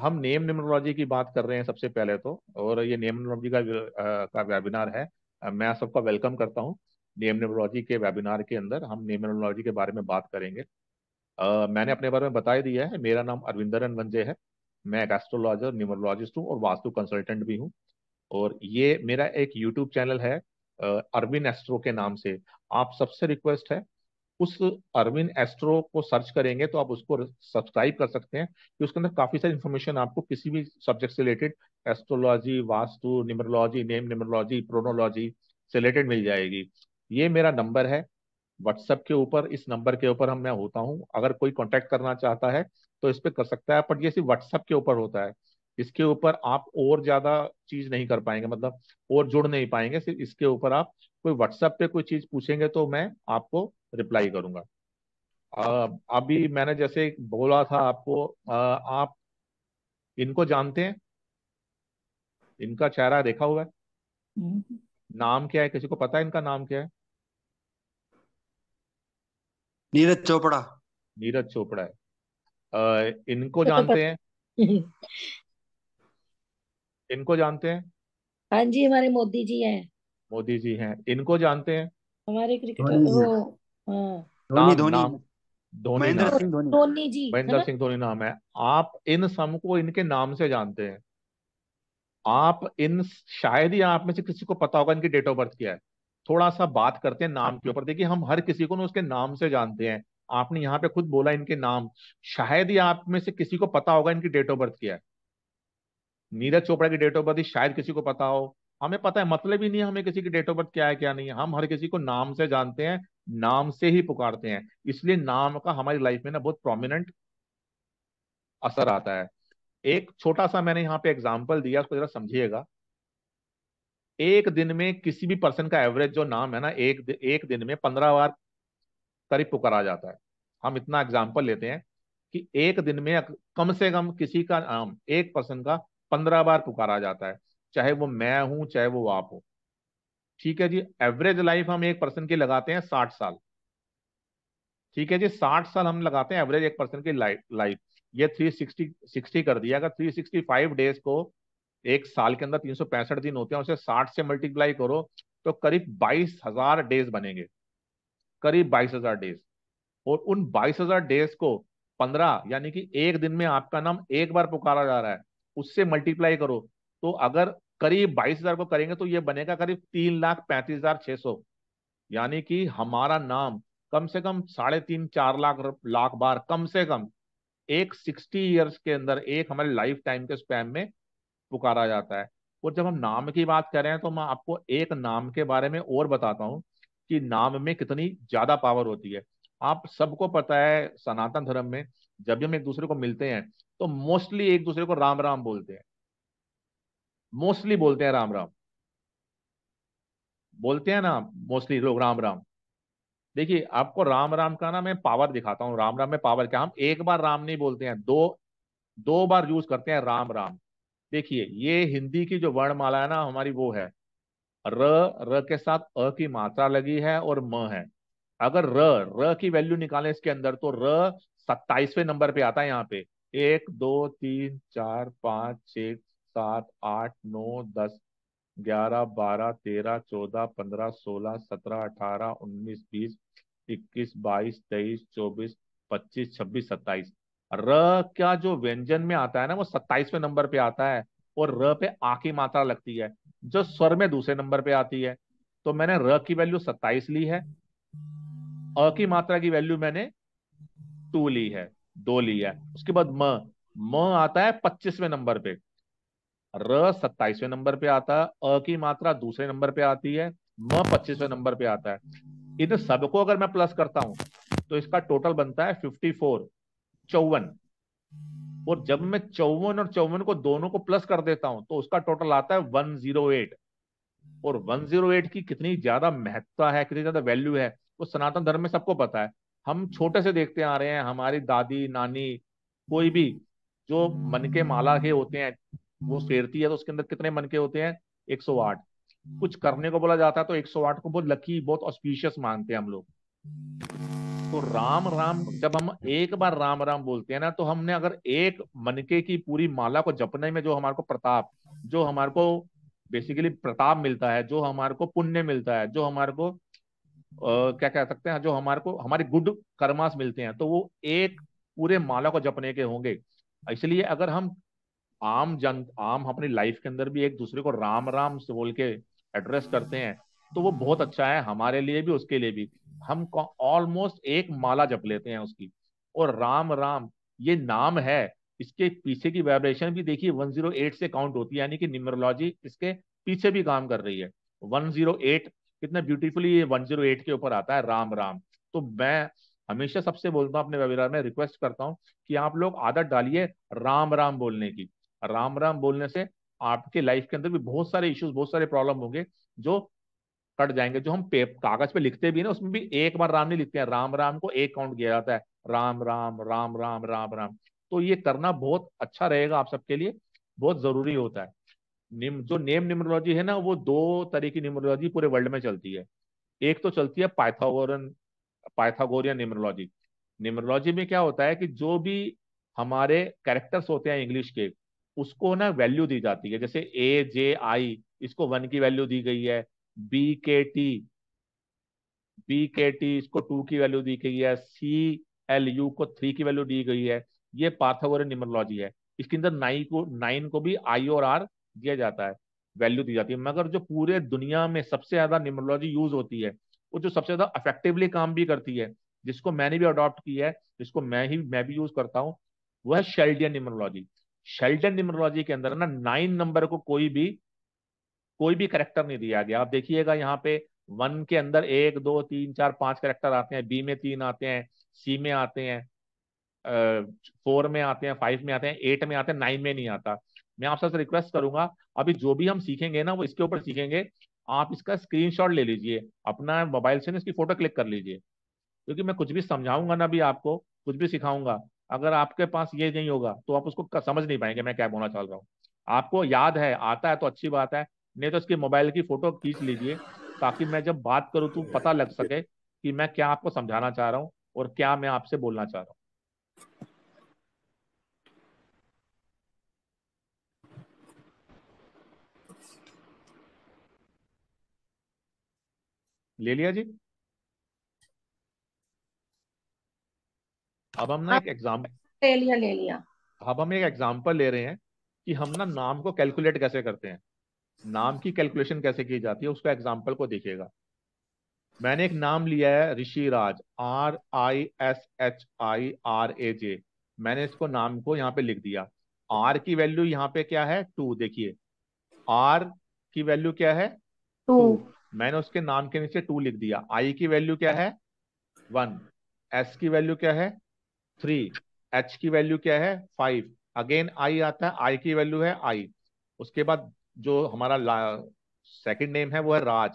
हम name numerology की बात कर रहे हैं सबसे पहले तो और ये नेम न्यूमरोलॉजी का का वेबिनार है मैं सबका वेलकम करता हूँ नेम न्यूमरोलॉजी के वेबिनार के अंदर हम नेम न्यूमरोलॉजी के बारे में बात करेंगे आ, मैंने अपने बारे में बताया दिया है मेरा नाम अरविंदरन वंजे है मैं एक एस्ट्रोलॉजर न्यूमरोलॉजिस्ट हूँ और वास्तु कंसल्टेंट भी हूँ और ये मेरा एक यूट्यूब चैनल है अरविंद एस्ट्रो के नाम से आप सबसे रिक्वेस्ट है उस अरविंद एस्ट्रो को सर्च करेंगे तो आप उसको सब्सक्राइब कर सकते हैं कि उसके अंदर काफ़ी सारी इन्फॉर्मेशन आपको किसी भी सब्जेक्ट से related astrology vastu numerology name numerology प्रोनोलॉजी से रिलेटेड मिल जाएगी ये मेरा नंबर है व्हाट्सएप के ऊपर इस नंबर के ऊपर हम मैं होता हूँ अगर कोई कॉन्टेक्ट करना चाहता है तो इस पर कर सकता है बट ये सिर्फ व्हाट्सएप के ऊपर होता है इसके ऊपर आप और ज्यादा चीज नहीं कर पाएंगे मतलब और जुड़ नहीं पाएंगे सिर्फ इसके ऊपर आप कोई व्हाट्सएप पे कोई चीज पूछेंगे तो मैं आपको रिप्लाई करूंगा आ, अभी मैंने जैसे बोला था आपको आ, आप इनको जानते हैं इनका चेहरा देखा हुआ है हम्म। नाम क्या है किसी को पता है इनका नाम क्या है नीरज चोपड़ा नीरज चोपड़ा है आ, इनको जानते हैं इनको जानते हैं हाँ जी हमारे मोदी जी हैं मोदी जी हैं इनको जानते हैं हमारे क्रिकेटर वो हाँ। धोनी धोनी धोनी महेंद्र सिंह धोनी धोनी जी महेंद्र सिंह धोनी नाम है आप इन सबको इनके नाम से जानते हैं आप इन शायद ही आप में से किसी को पता होगा इनकी डेट ऑफ बर्थ क्या है थोड़ा सा बात करते हैं नाम के ऊपर देखिए हम हर किसी को ना उसके नाम से जानते हैं आपने यहाँ पे खुद बोला इनके नाम शायद ही आप में से किसी को पता होगा इनकी डेट ऑफ बर्थ क्या है नीरज चोपड़ा की डेट ऑफ बर्थ शायद किसी को पता हो हमें पता है मतलब ही नहीं हमें किसी की डेट ऑफ बर्थ क्या है क्या नहीं है हम हर किसी को नाम से जानते हैं नाम से ही पुकारते हैं इसलिए नाम का हमारी लाइफ में ना बहुत प्रोमिनेंट असर आता है एक छोटा सा मैंने यहाँ पे एग्जाम्पल दिया उसको जरा समझिएगा एक दिन में किसी भी पर्सन का एवरेज जो नाम है ना एक एक दिन में पंद्रह बार करीब पुकारा जाता है हम इतना एग्जाम्पल लेते हैं कि एक दिन में कम से कम किसी का नाम एक पर्सन का पंद्रह बार पुकारा जाता है चाहे वो मैं हूं चाहे वो आप हो ठीक है जी एवरेज लाइफ हम एक पर्सन की लगाते हैं साठ साल ठीक है जी साठ साल हम लगाते हैं एवरेज एक पर्सन की लाइफ ये थ्री सिक्सटी सिक्सटी कर दिया अगर थ्री सिक्सटी फाइव डेज को एक साल के अंदर तीन सौ पैंसठ दिन होते हैं उसे साठ से मल्टीप्लाई करो तो करीब बाईस हजार डेज बनेंगे करीब बाईस हजार डेज और उन बाईस हजार डेज को पंद्रह यानी कि एक दिन में आपका नाम एक बार पुकारा जा रहा है उससे मल्टीप्लाई करो तो अगर करीब बाईस हजार को करेंगे तो ये बनेगा करीब तीन लाख पैंतीस हजार छह सौ यानी कि हमारा नाम कम से कम साढ़े तीन चार लाख लाख बार कम से कम एक सिक्सटी ईयर्स के अंदर एक हमारे लाइफ टाइम के स्पैम में पुकारा जाता है और जब हम नाम की बात कर रहे हैं तो मैं आपको एक नाम के बारे में और बताता हूँ कि नाम में कितनी ज्यादा पावर होती है आप सबको पता है सनातन धर्म में जब भी हम एक दूसरे को मिलते हैं तो मोस्टली एक दूसरे को राम राम बोलते हैं मोस्टली बोलते हैं राम राम बोलते हैं ना मोस्टली लोग राम राम देखिए आपको राम राम का ना मैं पावर दिखाता हूँ राम राम में पावर क्या हम एक बार राम नहीं बोलते हैं दो दो बार यूज करते हैं राम राम देखिए ये हिंदी की जो वर्णमाला है ना हमारी वो है र र के साथ अ की मात्रा लगी है और म है अगर र र की वैल्यू निकाले इसके अंदर तो र सत्ताईसवें नंबर पे आता है यहाँ पे एक दो तीन चार पाँच छ सात आठ नौ दस ग्यारह बारह तेरह चौदह पंद्रह सोलह सत्रह अठारह उन्नीस बीस इक्कीस बाईस तेईस चौबीस पच्चीस छब्बीस सत्ताईस र क्या जो व्यंजन में आता है ना वो सत्ताईसवें नंबर पे आता है और र पे आ की मात्रा लगती है जो स्वर में दूसरे नंबर पे आती है तो मैंने र की वैल्यू सत्ताईस ली है अ की मात्रा की वैल्यू मैंने टू ली है दो ली है उसके बाद म म आता है पच्चीसवें नंबर पे र सत्ताईसवें नंबर पे आता है अ की मात्रा दूसरे नंबर पे आती है म पच्चीसवें नंबर पे आता है इन सबको अगर मैं प्लस करता हूं तो इसका टोटल बनता है फिफ्टी फोर चौवन और जब मैं चौवन और चौवन को दोनों को प्लस कर देता हूं तो उसका टोटल आता है वन जीरो एट और एट की कितनी ज्यादा महत्ता है कितनी ज्यादा वैल्यू है वो सनातन धर्म में सबको पता है हम छोटे से देखते आ रहे हैं हमारी दादी नानी कोई भी जो मन के माला के होते हैं वो फेरती है तो उसके अंदर कितने मन के होते हैं 108 कुछ करने को बोला जाता है तो 108 को बहुत लकी बहुत ऑस्पिशियस मानते हैं हम लोग तो राम राम जब हम एक बार राम राम बोलते हैं ना तो हमने अगर एक मनके की पूरी माला को जपने में जो हमारे को प्रताप जो हमारे को बेसिकली प्रताप मिलता है जो हमारे को पुण्य मिलता है जो हमारे को क्या कह सकते हैं जो हमारे को हमारे गुड कर्मास मिलते हैं तो वो एक पूरे माला को जपने के होंगे इसलिए अगर हम आम जन आम अपनी लाइफ के अंदर भी एक दूसरे को राम राम से बोल के एड्रेस करते हैं तो वो बहुत अच्छा है हमारे लिए भी उसके लिए भी हम ऑलमोस्ट एक माला जप लेते हैं उसकी और राम राम ये नाम है इसके पीछे की वाइब्रेशन भी देखिए 108 से काउंट होती है यानी कि न्यूमरोलॉजी इसके पीछे भी काम कर रही है 108 कितना ब्यूटीफुली ये एट के ऊपर आता है राम राम तो मैं हमेशा सबसे बोलता हूँ अपने वेबिनार में रिक्वेस्ट करता हूँ कि आप लोग आदत डालिए राम राम बोलने की राम राम बोलने से आपके लाइफ के अंदर भी बहुत सारे इश्यूज बहुत सारे प्रॉब्लम होंगे जो कट जाएंगे जो हम कागज पे लिखते भी ना उसमें भी एक बार राम नहीं लिखते हैं राम राम को एक काउंट किया जाता है राम राम राम राम राम राम तो ये करना बहुत अच्छा रहेगा आप सबके लिए बहुत जरूरी होता है निम जो नेम न्यूमरोलॉजी है ना वो दो तरह की न्यूमरोलॉजी पूरे वर्ल्ड में चलती है एक तो चलती है पाइथागोरन पाइथागोरियन न्यूमरोलॉजी न्यूमरोलॉजी में क्या होता है कि जो भी हमारे कैरेक्टर्स होते हैं इंग्लिश के उसको ना वैल्यू दी जाती है जैसे ए जे आई इसको वन की वैल्यू दी गई है B K T B K T इसको टू की वैल्यू दी गई है सी एल यू को थ्री की वैल्यू दी गई है ये पाथोवर न्यूमरोलॉजी है इसके अंदर नाइन को नाइन को भी आई और आर दिया जाता है वैल्यू दी जाती है मगर जो पूरे दुनिया में सबसे ज्यादा न्यूमरोलॉजी यूज होती है वो जो सबसे ज्यादा अफेक्टिवली काम भी करती है जिसको मैंने भी अडॉप्ट किया है जिसको मैं ही मैं भी यूज करता हूँ वह शेल्डियन न्यूमरोलॉजी शेल्डन न्यूमरोलॉजी के अंदर ना नाइन नंबर को कोई भी कोई भी करेक्टर नहीं दिया गया आप देखिएगा यहाँ पे वन के अंदर एक दो तीन चार पांच करेक्टर आते हैं बी में तीन आते हैं सी में आते हैं फोर में आते हैं फाइव में आते हैं एट में आते हैं नाइन में नहीं आता मैं आप सबसे रिक्वेस्ट करूंगा अभी जो भी हम सीखेंगे ना वो इसके ऊपर सीखेंगे आप इसका स्क्रीनशॉट ले लीजिए अपना मोबाइल से ना इसकी फोटो क्लिक कर लीजिए क्योंकि मैं कुछ भी समझाऊंगा ना अभी आपको कुछ भी सिखाऊंगा अगर आपके पास ये नहीं होगा तो आप उसको समझ नहीं पाएंगे मैं क्या बोलना चाह रहा हूँ आपको याद है आता है तो अच्छी बात है नहीं तो इसके मोबाइल की फोटो खींच लीजिए ताकि मैं जब बात करूँ तो पता लग सके कि मैं क्या आपको समझाना चाह रहा हूँ और क्या मैं आपसे बोलना चाह रहा हूँ ले लिया जी अब हम ना हाँ, एक एग्जाम्पल ले लिया अब हम एक एग्जाम्पल ले रहे हैं कि हम ना नाम को कैलकुलेट कैसे करते हैं नाम की कैलकुलेशन कैसे की जाती है उसका एग्जाम्पल को देखिएगा मैंने एक नाम लिया है Rishi Raj R I S H I R A J मैंने इसको नाम को यहाँ पे लिख दिया आर की वैल्यू यहाँ पे क्या है टू देखिए आर की वैल्यू क्या है टू मैंने उसके नाम के नीचे टू लिख दिया आई की वैल्यू क्या है वन एस की वैल्यू क्या है थ्री एच की वैल्यू क्या है फाइव अगेन आई आता है आई की वैल्यू है आई उसके बाद जो हमारा सेकंड नेम है वो है Raj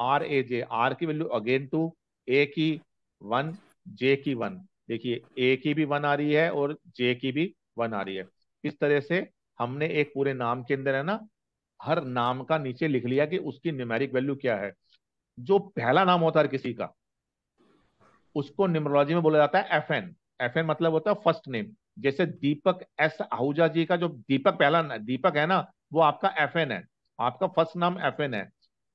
R A J R की वैल्यू अगेन टू ए की वन जे की वन देखिए ए की भी वन आ रही है और जे की भी वन आ रही है इस तरह से हमने एक पूरे नाम के अंदर है ना हर नाम का नीचे लिख लिया कि उसकी न्यूमेरिक वैल्यू क्या है जो पहला नाम होता है किसी का उसको न्यूमरोलॉजी में बोला जाता है एफ एन एफ एन मतलब होता है फर्स्ट नेम जैसे दीपक एस आहूजा जी का जो दीपक पहला दीपक है ना वो आपका एफ एन है आपका फर्स्ट नाम एफ एन है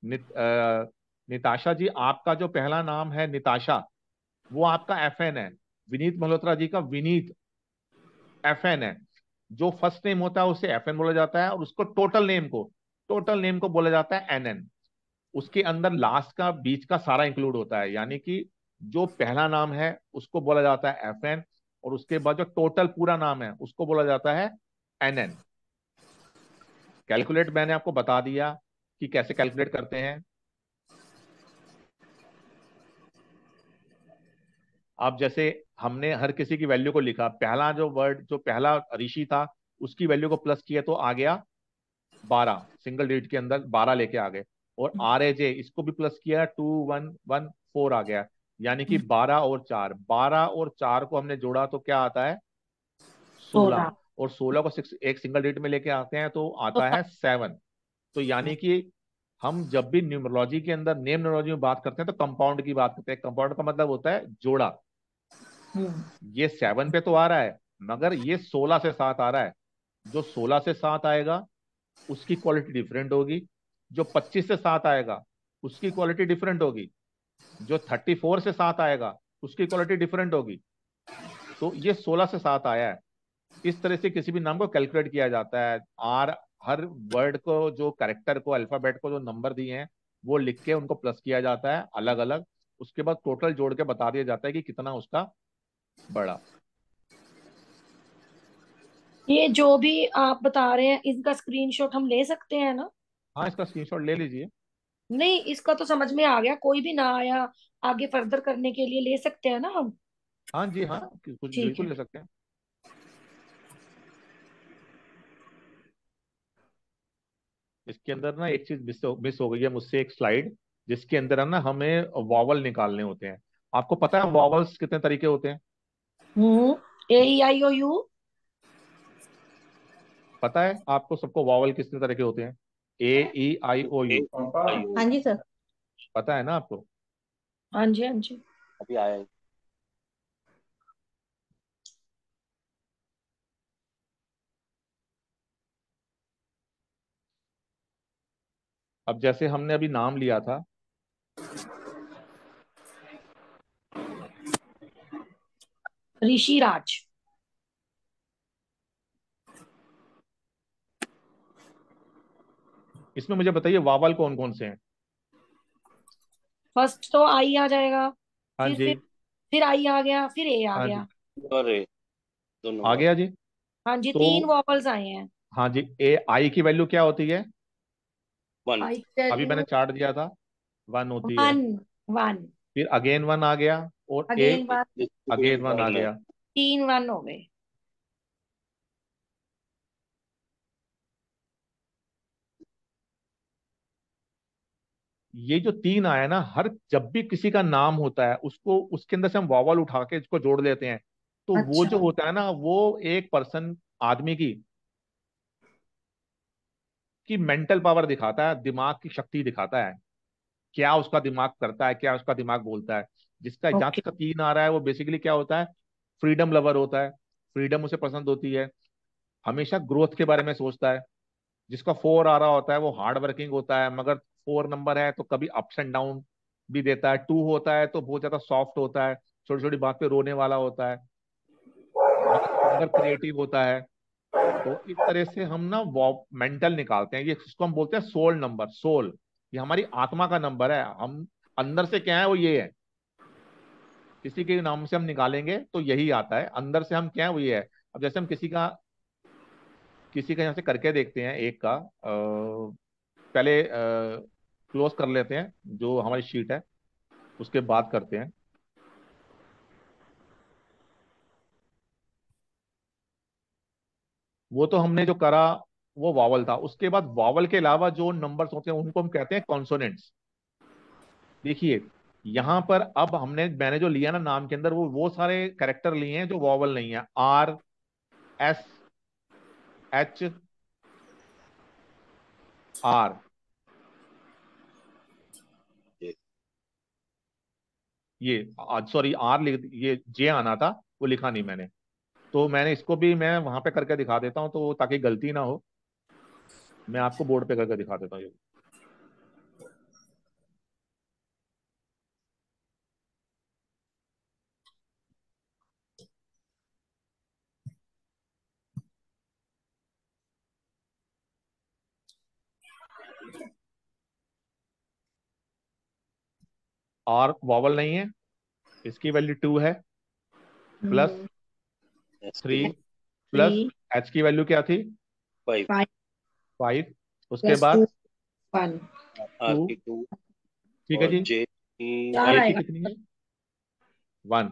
नि, आ, निताशा जी आपका जो पहला नाम है निताशा वो आपका एफ एन है विनीत मल्होत्रा जी का विनीत एफ एन है जो फर्स्ट नेम होता है उसे एफ एन बोला जाता है और उसको टोटल नेम को टोटल नेम को बोला जाता है एनएन उसके अंदर लास्ट का बीच का सारा इंक्लूड होता है यानी कि जो पहला नाम है उसको बोला जाता है एफ और उसके बाद जो टोटल पूरा नाम है उसको बोला जाता है एन कैलकुलेट मैंने आपको बता दिया कि कैसे कैलकुलेट करते हैं आप जैसे हमने हर किसी की वैल्यू को लिखा पहला जो वर्ड जो पहला ऋषि था उसकी वैल्यू को प्लस किया तो आ गया बारह सिंगल डिजिट के अंदर बारह लेके आ गए और आर हम्म। एजे इसको भी प्लस किया टू वन वन फोर आ गया यानी कि हम्म। बारह और चार बारह और चार को हमने जोड़ा तो क्या आता है सोलह और सोलह को सिक्स एक सिंगल डिजिट में लेके आते हैं तो आता तो है सेवन तो यानी कि हम जब भी न्यूमरोलॉजी के अंदर नेम न्यूमरोलॉजी में बात करते हैं तो कंपाउंड की बात करते हैं कंपाउंड का मतलब होता है जोड़ा हम्म। ये सेवन पे तो आ रहा है मगर ये सोलह से सात आ रहा है जो सोलह से सात आएगा उसकी क्वालिटी डिफरेंट होगी जो 25 से सात आएगा उसकी क्वालिटी डिफरेंट होगी जो 34 से सात आएगा उसकी क्वालिटी डिफरेंट होगी तो ये 16 से सात आया है इस तरह से किसी भी नाम को कैलकुलेट किया जाता है आर हर वर्ड को जो कैरेक्टर को अल्फाबेट को जो नंबर दिए हैं वो लिख के उनको प्लस किया जाता है अलग अलग उसके बाद टोटल जोड़ के बता दिया जाता है कि कितना उसका बड़ा ये जो भी आप बता रहे हैं इनका स्क्रीनशॉट हम ले सकते हैं ना हाँ इसका स्क्रीनशॉट ले लीजिए नहीं इसका तो समझ में आ गया कोई भी ना आया आगे फर्दर करने के लिए ले सकते हैं ना हम हाँ जी हाँ कुछ ठीक बिल्कुल है ले सकते हैं इसके अंदर ना एक चीज मिस हो, गई है मुझसे एक स्लाइड जिसके अंदर है ना हमें वॉवल निकालने होते हैं आपको पता है वॉवल्स कितने तरीके होते हैं हम्म ए आई ओ यू पता है आपको सबको वावल किस तरह के होते हैं ए ई आई ओ यू हाँ जी सर पता है ना आपको हाँ जी हाँ जी अभी आया है अब जैसे हमने अभी नाम लिया था ऋषिराज इसमें मुझे बताइए वावल कौन कौन से हैं फर्स्ट तो आई आ जाएगा हाँ जी फिर आई आ गया फिर ए आ हाँ गया और दोनों आ गया जी हाँ जी तो, तीन वॉवल्स आए हैं हाँ जी ए आई की वैल्यू क्या होती है वन अभी मैंने चार्ट दिया था वन होती है वन फिर अगेन वन आ गया और अगेन वन अगेन वन आ गया तीन वन हो गए ये जो तीन आया ना हर जब भी किसी का नाम होता है उसको उसके अंदर से हम वावल उठा के इसको जोड़ लेते हैं तो अच्छा। वो जो होता है ना वो एक पर्सन आदमी की की मेंटल पावर दिखाता है दिमाग की शक्ति दिखाता है क्या उसका दिमाग करता है क्या उसका दिमाग बोलता है जिसका जहां तक तीन आ रहा है वो बेसिकली क्या होता है फ्रीडम लवर होता है फ्रीडम उसे पसंद होती है हमेशा ग्रोथ के बारे में सोचता है जिसका फोर आ रहा होता है वो हार्ड वर्किंग होता है मगर फोर नंबर है तो कभी अप्स एंड डाउन भी देता है टू होता है तो बहुत ज्यादा सॉफ्ट होता है छोटी छोटी बात पे रोने वाला होता है अगर क्रिएटिव होता है तो इस तरह से हम ना वो मेंटल निकालते हैं ये इसको हम बोलते हैं सोल नंबर सोल ये हमारी आत्मा का नंबर है हम अंदर से क्या है वो ये है किसी के नाम से हम निकालेंगे तो यही आता है अंदर से हम क्या है वो ये है अब जैसे हम किसी का किसी का यहाँ से करके देखते हैं एक का आ, पहले क्लोज कर लेते हैं जो हमारी शीट है उसके बाद करते हैं वो तो हमने जो करा वो वावल था उसके बाद वावल के अलावा जो नंबर्स होते हैं उनको हम कहते हैं कॉन्सोनेंट्स देखिए यहां पर अब हमने मैंने जो लिया ना नाम के अंदर वो वो सारे कैरेक्टर लिए हैं जो वावल नहीं है आर एस एच आर ये सॉरी आर लिख ये जे आना था वो लिखा नहीं मैंने तो मैंने इसको भी मैं वहां पे करके दिखा देता हूँ तो ताकि गलती ना हो मैं आपको बोर्ड पे करके दिखा देता हूँ आर वॉवल नहीं है इसकी वैल्यू टू है प्लस थ्री प्लस एच की वैल्यू क्या थी फाइव उसके बाद ठीक है जी की कितनी है वन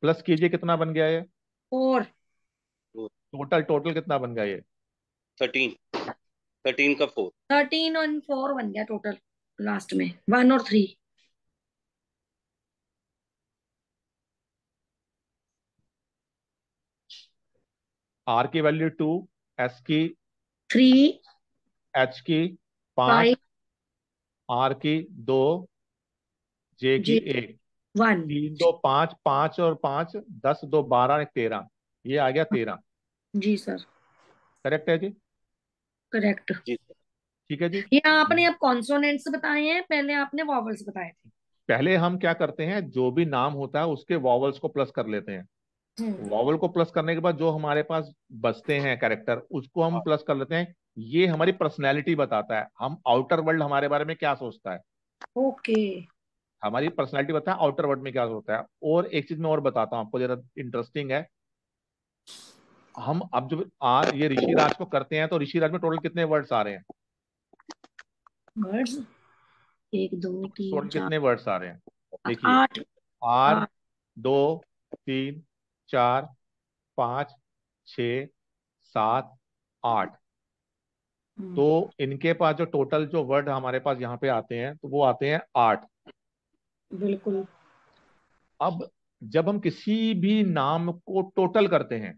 प्लस कीजिए कितना बन गया ये फोर टोटल टोटल कितना बन गया ये थर्टीन थर्टीन का फोर थर्टीन और फोर बन गया टोटल लास्ट में वन और थ्री आर की वैल्यू टू एस की थ्री एच की पांच आर की दो जे की एक वन तीन दो पांच पांच और पांच दस दो बारह तेरह ये आ गया तेरह जी सर करेक्ट है जी करेक्ट जी ठीक है जी ये आपने अब कॉन्सोनेंट्स बताए हैं पहले आपने वॉवल्स बताए थे पहले हम क्या करते हैं जो भी नाम होता है उसके वॉवल्स को प्लस कर लेते हैं नॉवल हम्म। को प्लस करने के बाद जो हमारे पास बचते हैं कैरेक्टर उसको हम प्लस हाँ। कर लेते हैं ये हमारी पर्सनैलिटी बताता है हम आउटर वर्ल्ड हमारे बारे में क्या सोचता है ओके हमारी पर्सनैलिटी बताता है आउटर वर्ल्ड में क्या सोचता है और एक चीज मैं और बताता हूँ आपको जरा इंटरेस्टिंग है हम अब जब आ ये ऋषि राज को करते हैं तो ऋषि राज में टोटल कितने वर्ड्स आ रहे हैं वर्ड्स एक दो तीन टोटल कितने वर्ड्स आ रहे हैं देखिए आठ हाँ। दो तीन चार पाँच छ सात आठ हम्म। तो इनके पास जो टोटल जो वर्ड हमारे पास यहाँ पे आते हैं तो वो आते हैं आठ बिल्कुल अब जब हम किसी भी नाम को टोटल करते हैं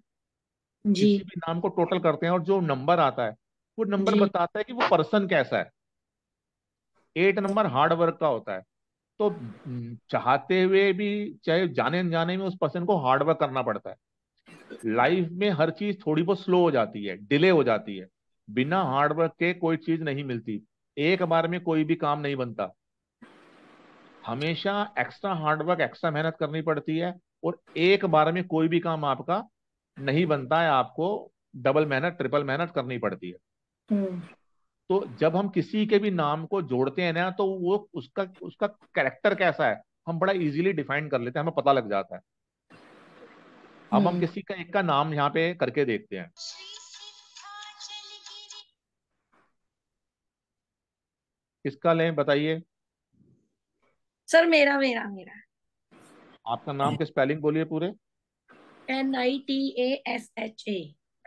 जी किसी भी नाम को टोटल करते हैं और जो नंबर आता है वो नंबर बताता है कि वो पर्सन कैसा है एट नंबर हार्ड वर्क का होता है तो चाहते हुए भी चाहे जाने जाने में उस पर्सन को हार्डवर्क करना पड़ता है लाइफ में हर चीज थोड़ी बहुत स्लो हो जाती है डिले हो जाती है बिना हार्डवर्क के कोई चीज नहीं मिलती एक बार में कोई भी काम नहीं बनता हमेशा एक्स्ट्रा हार्डवर्क एक्स्ट्रा मेहनत करनी पड़ती है और एक बार में कोई भी काम आपका नहीं बनता है आपको डबल मेहनत ट्रिपल मेहनत करनी पड़ती है हम्म। तो जब हम किसी के भी नाम को जोड़ते हैं ना तो वो उसका उसका कैरेक्टर कैसा है हम बड़ा इजीली डिफाइन कर लेते हैं हमें पता लग जाता है अब हम हम्म। किसी का एक का नाम यहाँ पे करके देखते हैं किसका लें बताइए सर मेरा मेरा मेरा आपका नाम के स्पेलिंग बोलिए पूरे N I T A S H A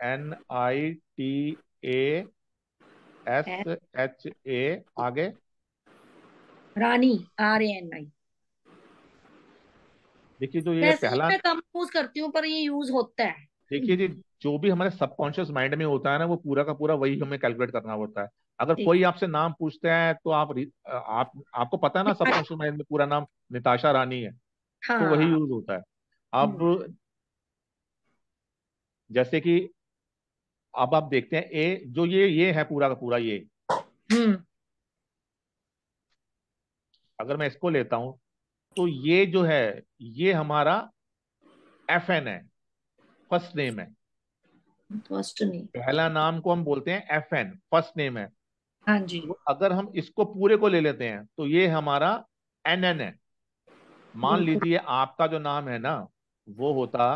N I T A S H A आगे रानी आर एन आई देखिए जो ये पहला मैं कम यूज करती हूँ पर ये यूज होता है देखिए जी जो भी हमारे सबकॉन्शियस माइंड में होता है ना वो पूरा का पूरा वही हमें कैलकुलेट करना होता है अगर कोई आपसे नाम पूछते हैं तो आप आप आपको पता है ना सबकॉन्शियस माइंड में पूरा नाम निताशा रानी है हाँ। तो वही यूज हाँ। होता है अब हम्म। जैसे कि अब आप देखते हैं ए जो ये ये है पूरा का पूरा ये हम्म। अगर मैं इसको लेता हूं तो ये जो है ये हमारा एफ एन है फर्स्ट नेम है फर्स्ट नेम पहला नाम को हम बोलते हैं एफ एन फर्स्ट नेम है हाँ जी तो अगर हम इसको पूरे को ले लेते हैं तो ये हमारा एन एन है मान लीजिए आपका जो नाम है ना वो होता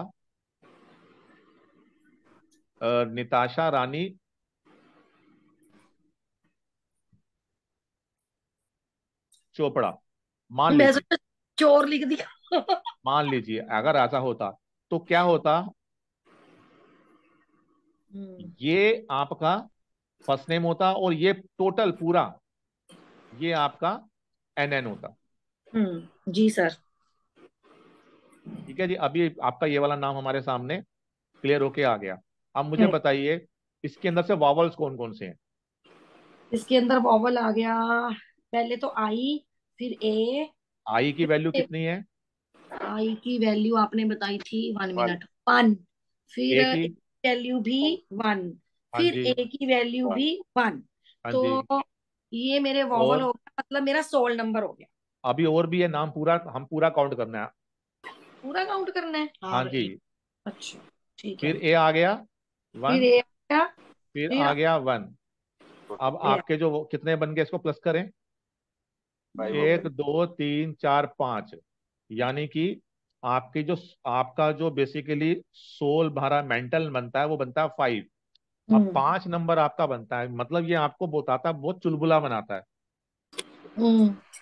निताशा रानी चोपड़ा मान तो लीजिए चोर लिख दिया मान लीजिए अगर ऐसा होता तो क्या होता हम्म। ये आपका फर्स्ट नेम होता और ये टोटल पूरा ये आपका एन एन होता हम्म, जी सर ठीक है जी अभी आपका ये वाला नाम हमारे सामने क्लियर होके आ गया अब मुझे हम्म। बताइए इसके अंदर से वॉवल्स कौन कौन से हैं इसके अंदर वॉवल आ गया पहले तो आई फिर ए आई की वैल्यू कितनी है आई की वैल्यू आपने बताई थी वन मिनट वन फिर वैल्यू भी वन हाँ फिर ए की वैल्यू भी वन हाँ तो ये मेरे वॉवल हो गया मतलब मेरा सोल नंबर हो गया अभी और भी है नाम पूरा हम पूरा काउंट करना है पूरा काउंट करना है हाँ, हाँ जी अच्छा ठीक है फिर ए आ गया वन फिर आ गया वन अब आपके जो कितने बन गए इसको प्लस करें एक दो तीन चार पांच यानी कि आपकी जो आपका जो बेसिकली सोल भरा मेंटल बनता है वो बनता है फाइव अब हम्म। पांच नंबर आपका बनता है मतलब ये आपको बताता बहुत चुलबुला बनाता है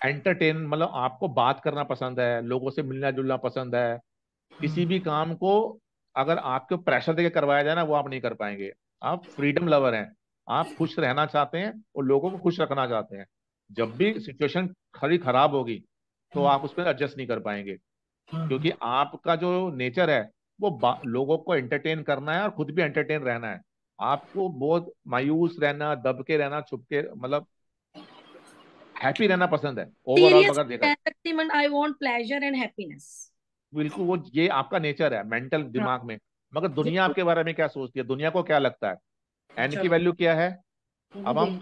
एंटरटेन हम्म। मतलब आपको बात करना पसंद है लोगों से मिलना जुलना पसंद है किसी हम्म। भी काम को अगर आपको प्रेशर देकर करवाया जाए ना वो आप नहीं कर पाएंगे आप फ्रीडम लवर हैं आप खुश रहना चाहते हैं और लोगों को खुश रखना चाहते हैं जब भी सिचुएशन खड़ी खराब होगी तो हाँ। आप उस पर एडजस्ट नहीं कर पाएंगे हाँ। क्योंकि आपका जो नेचर है वो लोगों को एंटरटेन करना है और खुद भी एंटरटेन रहना है आपको बहुत मायूस रहना दब के रहना छुप के मतलब हैप्पी रहना पसंद है ओवरऑल अगर देखा बिल्कुल वो ये आपका नेचर है मेंटल हाँ। दिमाग में मगर दुनिया तो आपके बारे में क्या सोचती है दुनिया को क्या लगता है एन अच्छा। की वैल्यू क्या है हम्म, अब हम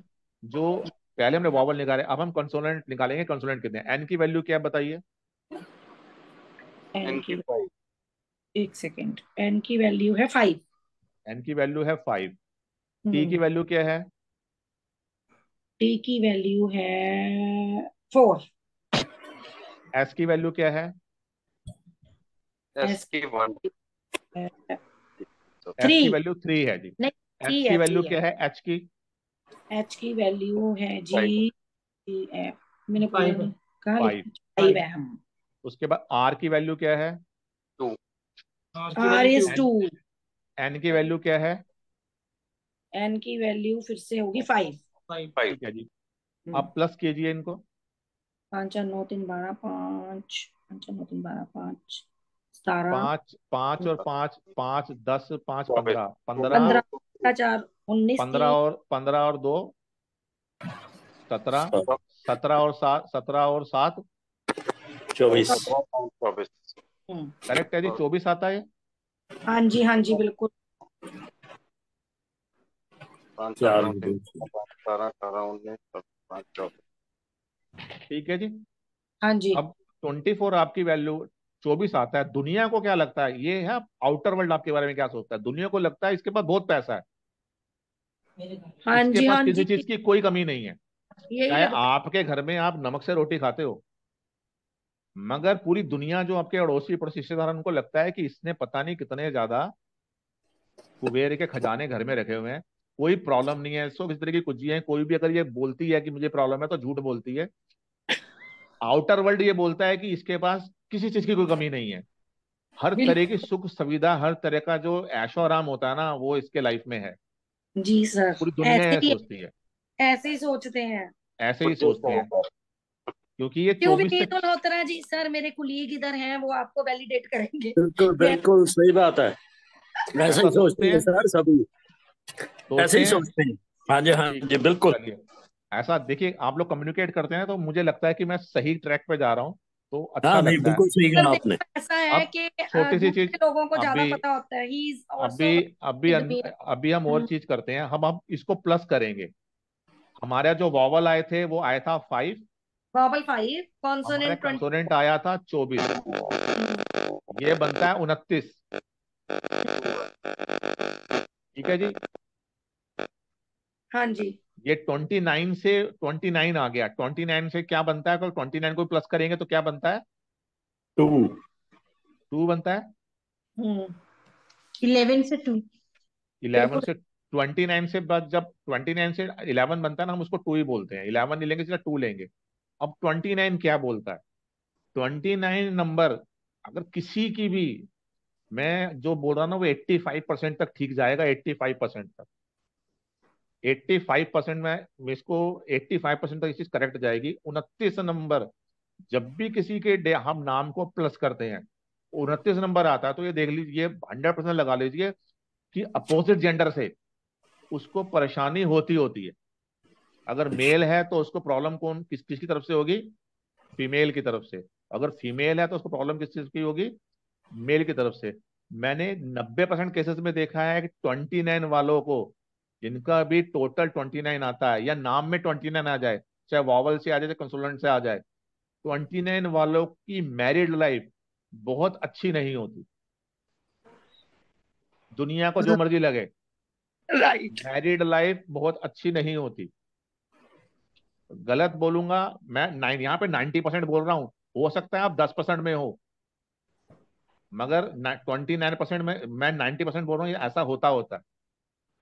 जो पहले हमने वॉवल निकाले अब हम कंसोनेंट निकालेंगे कंसोनेंट कितने एन की वैल्यू क्या बताइए एन की एक एन की वैल्यू है फाइव एन की वैल्यू है फाइव टी की वैल्यू क्या है टी की वैल्यू है फोर एस की वैल्यू हम्म। क्या है एस की वन वैल्यू थ्री है जी एच की वैल्यू क्या है एच की एच की वैल्यू है जी मैंने है हम उसके बाद आर की वैल्यू क्या है two R is two N की वैल्यू क्या है एन की वैल्यू फिर से होगी फाइव फाइव जी हम्म। आप प्लस कीजिए इनको पाँच नौ तीन बारह पाँच पाँच नौ तीन बारह पाँच पांच पाँच और पांच पांच दस पांच पंद्रह पंद्रह चार उन्नीस पंद्रह और पंद्रह और दो सत्रह सत्रह और सात सत्रह और सात चौबीस चौबीस हम्म। हम्म। करेक्ट है जी चौबीस आता है हाँ जी हाँ जी बिल्कुल ठीक है जी हाँ जी अब ट्वेंटी फोर आपकी वैल्यू चौबीस आता है दुनिया को क्या लगता है ये है आउटर वर्ल्ड आपके बारे में क्या सोचता है दुनिया को लगता है इसके पास बहुत पैसा है हाँ इसके जी, पास हाँ किसी चीज की कोई कमी नहीं है चाहे आपके घर में आप नमक से रोटी खाते हो मगर पूरी दुनिया जो आपके अड़ोसी पड़ोसी रिश्तेदार उनको लगता है कि इसने पता नहीं कितने ज्यादा कुबेर के खजाने घर में रखे हुए हैं कोई प्रॉब्लम नहीं है सो किस तरह की कुछ है कोई भी अगर ये बोलती है कि मुझे प्रॉब्लम है तो झूठ बोलती है आउटर वर्ल्ड ये बोलता है कि इसके पास किसी चीज की कोई कमी नहीं है हर तरह की सुख सुविधा हर तरह का जो ऐशो आराम होता है ना वो इसके लाइफ में है जी सर पूरी दुनिया ऐसे सोचती है ऐसे ही सोचते हैं ऐसे ही सोचते हैं क्योंकि ये क्यों भी तो नौतरा जी सर मेरे कुलीग इधर हैं वो आपको वैलिडेट करेंगे बिल्कुल बिल्कुल सही बात है वैसे ही सोचते हैं सर सभी ऐसे ही सोचते हैं हाँ जी हाँ जी बिल्कुल ऐसा देखिए आप लोग कम्युनिकेट करते हैं तो मुझे लगता है कि मैं सही ट्रैक पे जा रहा हूँ तो अच्छा आ, हाँ, नहीं, लगता बिल्कुल है। आपने ऐसा है कि छोटी सी चीज लोगों को ज्यादा पता होता है अभी अभी अभी हम और हम्म। चीज करते हैं हम अब इसको प्लस करेंगे हमारे जो वॉवल आए थे वो आया था five vowel five consonant consonant आया था चौबीस हम्म। ये बनता है उनतीस ठीक है जी हाँ जी ये 29 से 29 आ गया 29 से क्या बनता है अगर 29 को प्लस करेंगे तो क्या बनता है टू टू बनता है हम्म। इलेवन से टू इलेवन से ट्वेंटी नाइन से बाद जब ट्वेंटी नाइन से इलेवन बनता है ना हम उसको टू ही बोलते हैं इलेवन नहीं लेंगे टू लेंगे अब ट्वेंटी नाइन क्या बोलता है ट्वेंटी नाइन नंबर अगर किसी की भी मैं जो बोल रहा ना वो एट्टी फाइव परसेंट तक ठीक जाएगा एट्टी फाइव परसेंट तक एट्टी फाइव परसेंट में इसको फाइव परसेंट तक चीज करेक्ट जाएगी उनतीस नंबर जब भी किसी के डे हम नाम को प्लस करते हैं उनतीस नंबर आता है तो ये देख लीजिए हंड्रेड परसेंट लगा लीजिए कि अपोजिट जेंडर से उसको परेशानी होती होती है अगर मेल है तो उसको प्रॉब्लम कौन किस किसकी तरफ से होगी फीमेल की तरफ से अगर फीमेल है तो उसको प्रॉब्लम किस चीज की होगी मेल की तरफ से मैंने नब्बे परसेंट केसेस में देखा है कि नाइन वालों को जिनका भी टोटल ट्वेंटी नाइन आता है या नाम में ट्वेंटी नाइन आ जाए चाहे वावल से आ जाए चाहे कंसोलेंट से आ जाए ट्वेंटी नाइन वालों की मैरिड लाइफ बहुत अच्छी नहीं होती दुनिया को जो मतलब- मर्जी लगे मैरिड लाइफ बहुत अच्छी नहीं होती गलत बोलूंगा मैं नाइन यहाँ पे नाइनटी परसेंट बोल रहा हूँ हो सकता है आप दस परसेंट में हो मगर ट्वेंटी नाइन परसेंट में मैं नाइनटी परसेंट बोल रहा हूँ ऐसा होता होता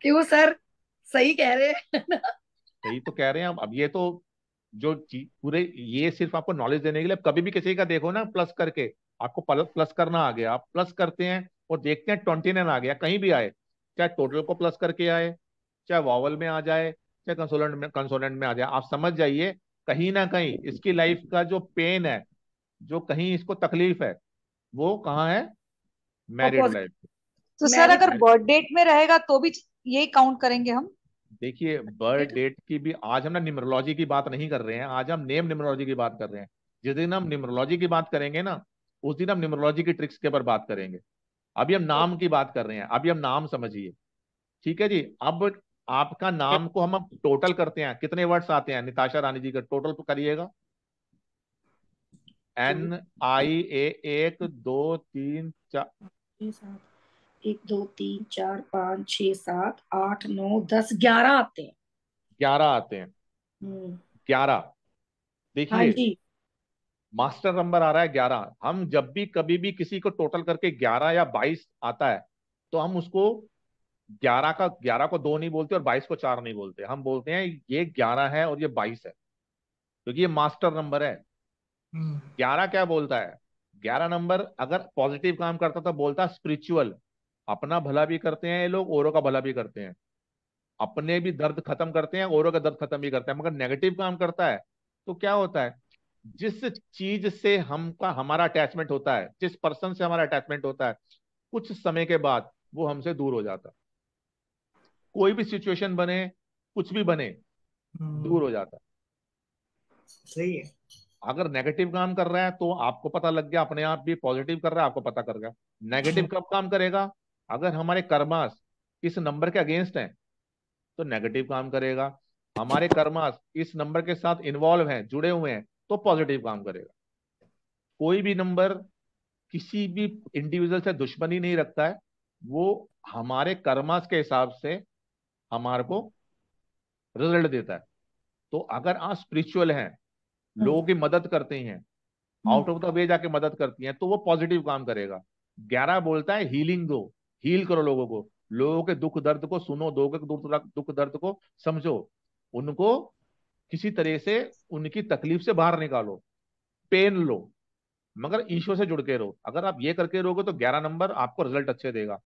क्यों सर सही कह रहे हैं सही तो कह रहे हैं अब ये तो जो पूरे ये सिर्फ आपको नॉलेज देने के लिए कभी भी किसी का देखो ना प्लस करके आपको प्लस करना आ गया आप प्लस करते हैं और देखते हैं ट्वेंटी नाइन आ गया कहीं भी आए चाहे टोटल को प्लस करके आए चाहे वावल में आ जाए चाहे कंसोलेंट में कंसोलेंट में आ जाए आप समझ जाइए कहीं ना कहीं इसकी लाइफ का जो पेन है जो कहीं इसको तकलीफ है वो कहाँ है मैरिड लाइफ तो सर अगर बर्थ डेट में रहेगा तो भी यही काउंट करेंगे हम देखिए बर्थ डेट की भी आज हम ना न्यूमरोलॉजी की बात नहीं कर रहे हैं आज हम नेम न्यूमरोलॉजी की बात कर रहे हैं जिस दिन हम न्यूमरोलॉजी की बात करेंगे ना उस दिन हम न्यूमरोलॉजी की ट्रिक्स के ऊपर बात करेंगे अभी हम नाम की बात कर रहे हैं अभी हम नाम समझिए ठीक है जी अब आपका नाम को हम टोटल करते हैं कितने वर्ड्स आते हैं निताशा रानी जी का टोटल करिएगा एन आई ए एक दो तीन चार एक दो तीन चार पाँच छ सात आठ नौ दस ग्यारह आते हैं ग्यारह आते हैं हम्म। ग्यारह देखिए हाँ मास्टर नंबर आ रहा है ग्यारह हम जब भी कभी भी किसी को टोटल करके ग्यारह या बाईस आता है तो हम उसको ग्यारह का ग्यारह को दो नहीं बोलते और बाईस को चार नहीं बोलते हम बोलते हैं ये ग्यारह है और ये बाईस है क्योंकि ये मास्टर नंबर है हम्म। ग्यारह क्या बोलता है ग्यारह नंबर अगर पॉजिटिव काम करता तो बोलता स्पिरिचुअल अपना भला भी करते हैं ये लोग औरों का भला भी करते हैं अपने भी दर्द खत्म करते हैं औरों का दर्द खत्म भी करते हैं मगर नेगेटिव काम करता है तो क्या होता है जिस चीज से हमका हमारा अटैचमेंट होता है जिस पर्सन से हमारा अटैचमेंट होता है कुछ समय के बाद वो हमसे दूर हो जाता कोई भी सिचुएशन बने कुछ भी बने दूर हो हम्म। जाता सही है अगर नेगेटिव काम कर रहा है तो आपको पता लग गया अपने आप भी पॉजिटिव कर रहा है आपको पता कर गया नेगेटिव कब काम करेगा अगर हमारे कर्मास इस नंबर के अगेंस्ट हैं तो नेगेटिव काम करेगा हमारे कर्मास इस नंबर के साथ इन्वॉल्व हैं जुड़े हुए हैं तो पॉजिटिव काम करेगा कोई भी नंबर किसी भी इंडिविजुअल से दुश्मनी नहीं रखता है वो हमारे कर्मास के हिसाब से हमारे को रिजल्ट देता है तो अगर आप स्पिरिचुअल हैं हाँ। लोगों की मदद करते हैं आउट ऑफ द वे जाके मदद करती हैं तो वो पॉजिटिव काम करेगा ग्यारह बोलता है हीलिंग दो हील करो लोगों को लोगों के दुख दर्द को सुनो दो दुख दर्द को समझो उनको किसी तरह से उनकी तकलीफ से बाहर निकालो पेन लो मगर ईश्वर से जुड़ के रहो अगर आप ये करके रहोगे तो ग्यारह नंबर आपको रिजल्ट अच्छे देगा